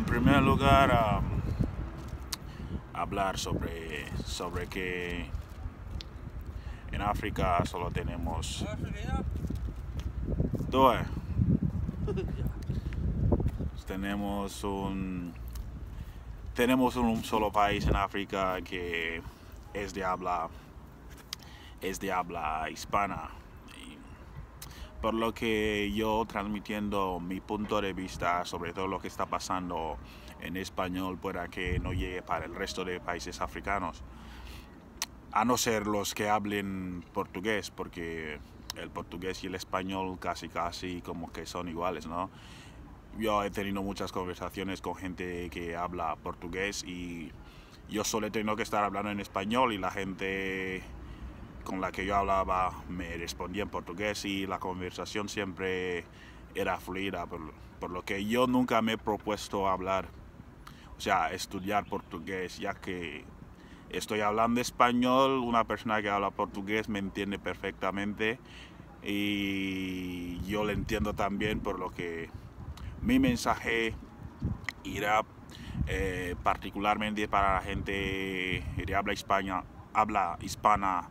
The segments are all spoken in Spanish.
en primer lugar, hablar sobre, sobre que en África solo tenemos dos. tenemos un tenemos un solo país en África que es de habla es de habla hispana por lo que yo transmitiendo mi punto de vista sobre todo lo que está pasando en español para que no llegue para el resto de países africanos, a no ser los que hablen portugués, porque el portugués y el español casi casi como que son iguales, ¿no? Yo he tenido muchas conversaciones con gente que habla portugués y yo solo he tenido que estar hablando en español y la gente con la que yo hablaba me respondía en portugués y la conversación siempre era fluida, por, lo que yo nunca me he propuesto hablar, o sea, estudiar portugués, ya que estoy hablando español, una persona que habla portugués me entiende perfectamente y yo le entiendo también, por lo que mi mensaje irá eh, particularmente para la gente que habla hispana, habla hispana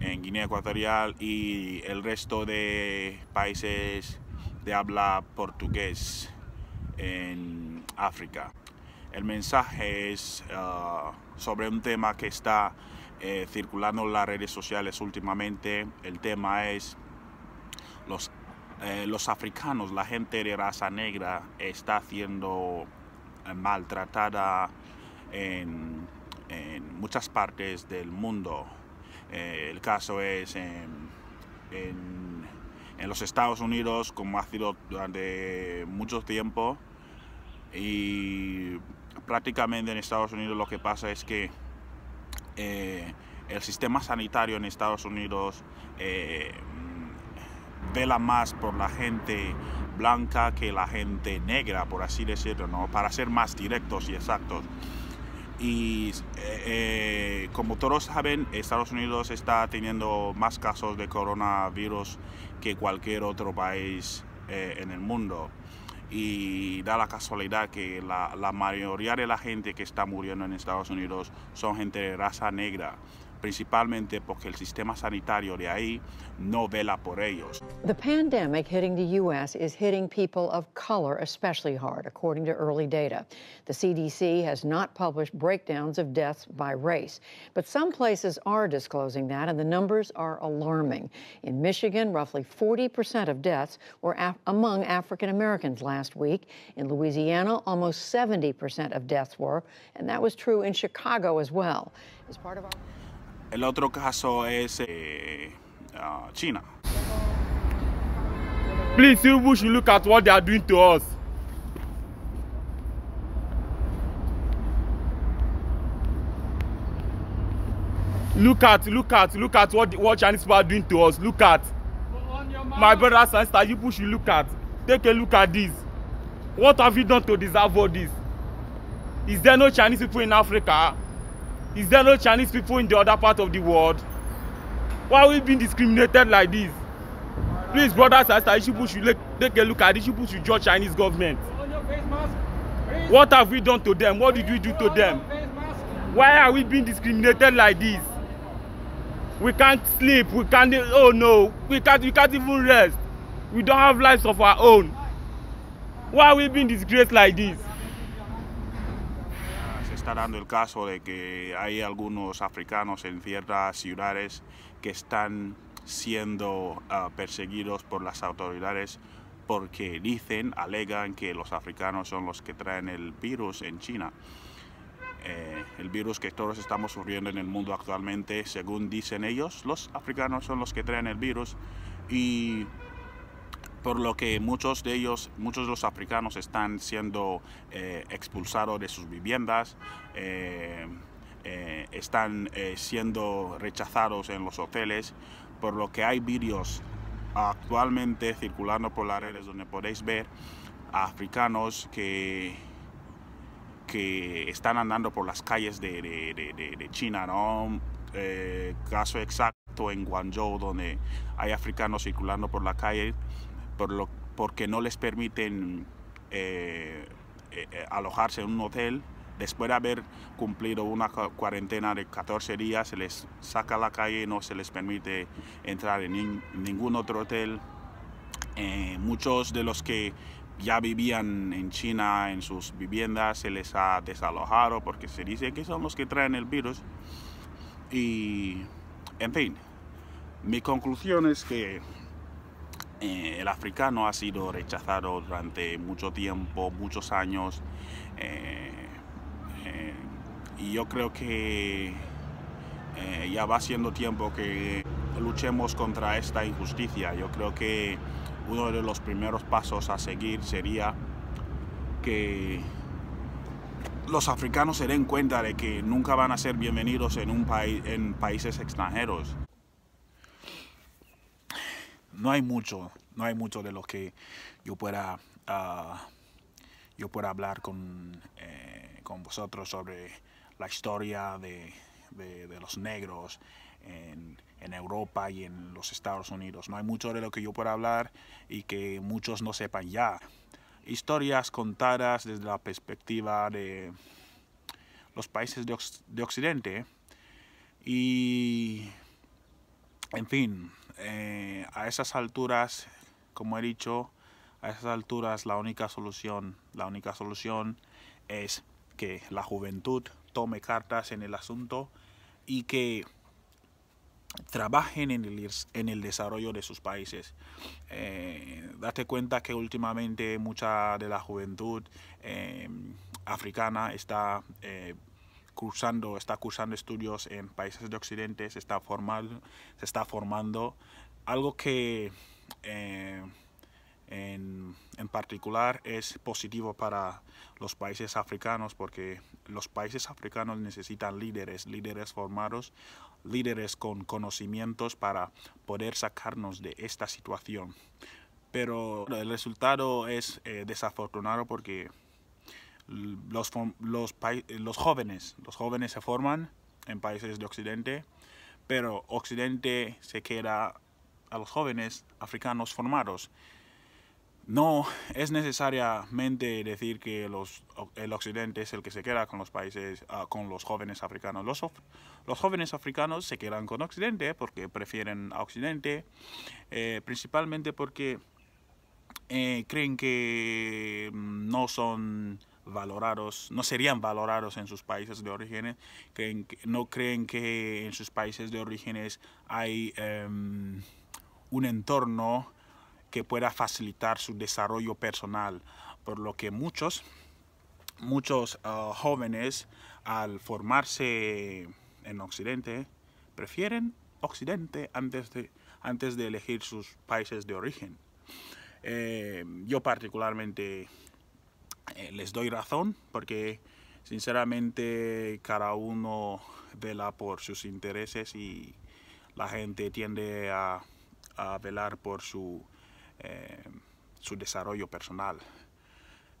en Guinea Ecuatorial y el resto de países de habla portugués en África. El mensaje es uh, sobre un tema que está eh, circulando en las redes sociales últimamente. El tema es los, eh, los africanos, la gente de raza negra está siendo eh, maltratada en muchas partes del mundo. Eh, el caso es en, los Estados Unidos, como ha sido durante mucho tiempo, y prácticamente en Estados Unidos lo que pasa es que eh, el sistema sanitario en Estados Unidos eh, vela más por la gente blanca que la gente negra, por así decirlo, ¿no? para ser más directos y exactos. Y eh, eh, como todos saben, Estados Unidos está teniendo más casos de coronavirus que cualquier otro país eh, en el mundo. Y da la casualidad que la mayoría de la gente que está muriendo en Estados Unidos son gente de raza negra. principalmente porque el sistema sanitario de ahí no vela por ellos. The pandemic hitting the U.S. is hitting people of color especially hard, according to early data. The CDC has not published breakdowns of deaths by race, but some places are disclosing that, and the numbers are alarming. In Michigan, roughly 40% of deaths were af among African Americans last week. In Louisiana, almost 70% of deaths were, and that was true in Chicago as well. As part of our El otro caso es eh, uh, China. Please, Tinubu should look at what they are doing to us. Look at, look at, look at what, what Chinese people are doing to us. Look at. My brother, sister. you people should look at. Take a look at this. What have you done to deserve all this? Is there no Chinese people in Africa? Is there no Chinese people in the other part of the world? Why are we being discriminated like this? Please, brothers and sisters, you should let, take a look at this. You should judge Chinese government. What have we done to them? What did we do to them? Why are we being discriminated like this? We can't sleep. We can't. Oh no, we can't. We can't even rest. We don't have lives of our own. Why are we being disgraced like this? está dando el caso de que hay algunos africanos en ciertas ciudades que están siendo ah, perseguidos por las autoridades porque dicen, alegan que los africanos son los que traen el virus en China. Eh, el virus que todos estamos sufriendo en el mundo actualmente, según dicen ellos, los africanos son los que traen el virus y por lo que muchos de ellos, muchos de los africanos están siendo eh, expulsados de sus viviendas, eh, eh, están siendo rechazados en los hoteles, por lo que hay vídeos actualmente circulando por las redes donde podéis ver a africanos que que están andando por las calles de, China, ¿no? caso exacto en Guangzhou, donde hay africanos circulando por la calle por lo, porque no les permiten eh, eh, eh, alojarse en un hotel. Después de haber cumplido una cuarentena de 14 días, se les saca a la calle, no se les permite entrar en ningún otro hotel. muchos de los que ya vivían en China, en sus viviendas, se les ha desalojado porque se dice que son los que traen el virus. Y, en fin, mi conclusión es que eh, el africano ha sido rechazado durante mucho tiempo, muchos años. Eh, eh, y yo creo que ya va siendo tiempo que luchemos contra esta injusticia. Yo creo que uno de los primeros pasos a seguir sería que los africanos se den cuenta de que nunca van a ser bienvenidos en países extranjeros no hay mucho, no hay mucho de lo que yo pueda, ah, yo pueda hablar eh, con, vosotros sobre la historia de, los negros en, Europa y en los Estados Unidos. No hay mucho de lo que yo pueda hablar y que muchos no sepan ya. Historias contadas desde la perspectiva de los países de, de Occidente y, en fin, eh, a esas alturas, como he dicho, a esas alturas la única solución, la única solución es que la juventud tome cartas en el asunto y que trabajen en el, en el desarrollo de sus países. Eh, date cuenta que últimamente mucha de la juventud eh, africana está cursando, está cursando estudios en países de Occidente, se está, formando, se está formando. Algo que eh, en, en, particular es positivo para los países africanos porque los países africanos necesitan líderes, líderes formados, líderes con conocimientos para poder sacarnos de esta situación. Pero el resultado es eh, desafortunado porque los, los, los jóvenes, los jóvenes se forman en países de Occidente, pero Occidente se queda a los jóvenes africanos formados. No es necesariamente decir que los, el occidente es el que se queda con los países, ah, con los jóvenes africanos. Los, los, jóvenes africanos se quedan con occidente porque prefieren a occidente, eh, principalmente porque eh, creen que mm, no son valorados, no serían valorados en sus países de origen, que no creen que en sus países de orígenes hay em, un entorno que pueda facilitar su desarrollo personal, por lo que muchos, muchos ah, jóvenes al formarse en Occidente prefieren Occidente antes de, antes de elegir sus países de origen. Eh, yo particularmente eh, les doy razón porque sinceramente cada uno vela por sus intereses y la gente tiende a, velar por su, eh, su desarrollo personal.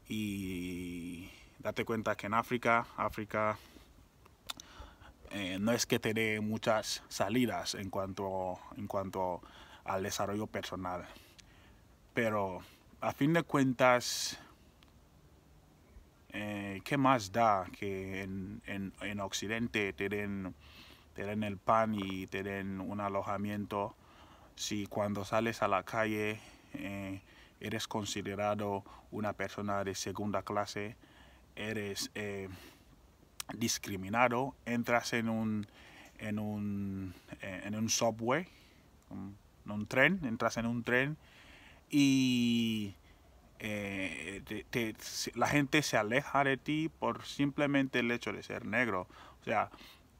Y date cuenta que en África, África eh, no es que tiene muchas salidas en cuanto, en cuanto al desarrollo personal. Pero a fin de cuentas, eh, ¿qué más da que en, Occidente te den, el pan y te den un alojamiento si cuando sales a la calle eh, eres considerado una persona de segunda clase, eres eh, discriminado, entras en un, en un, en un subway, en un tren, entras en un tren y eh, la gente se aleja de ti por simplemente el hecho de ser negro. O sea,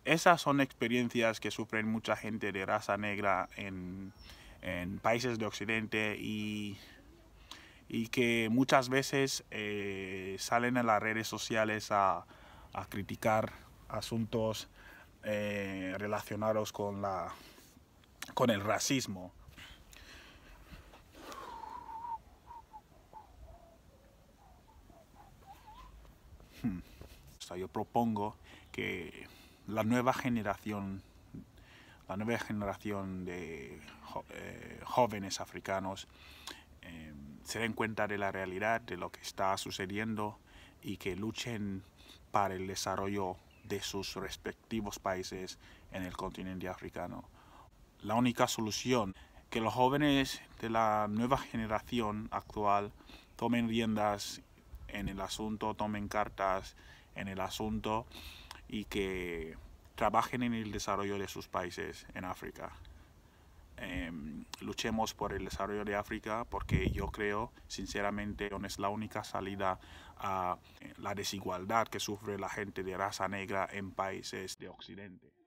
esas son experiencias que sufren mucha gente de raza negra en, países de Occidente y, que muchas veces eh, salen en las redes sociales a, criticar asuntos eh, relacionados con, la, con el racismo. Hmm. yo propongo que la nueva generación, la nueva generación de eh, jóvenes africanos em, se den cuenta de la realidad, de lo que está sucediendo y que luchen para el desarrollo de sus respectivos países en el continente africano. La única solución que los jóvenes de la nueva generación actual tomen riendas en el asunto, tomen cartas en el asunto y que trabajen en el desarrollo de sus países en África. Em, luchemos por el desarrollo de África porque yo creo sinceramente que es la única salida a la desigualdad que sufre la gente de raza negra en países de Occidente.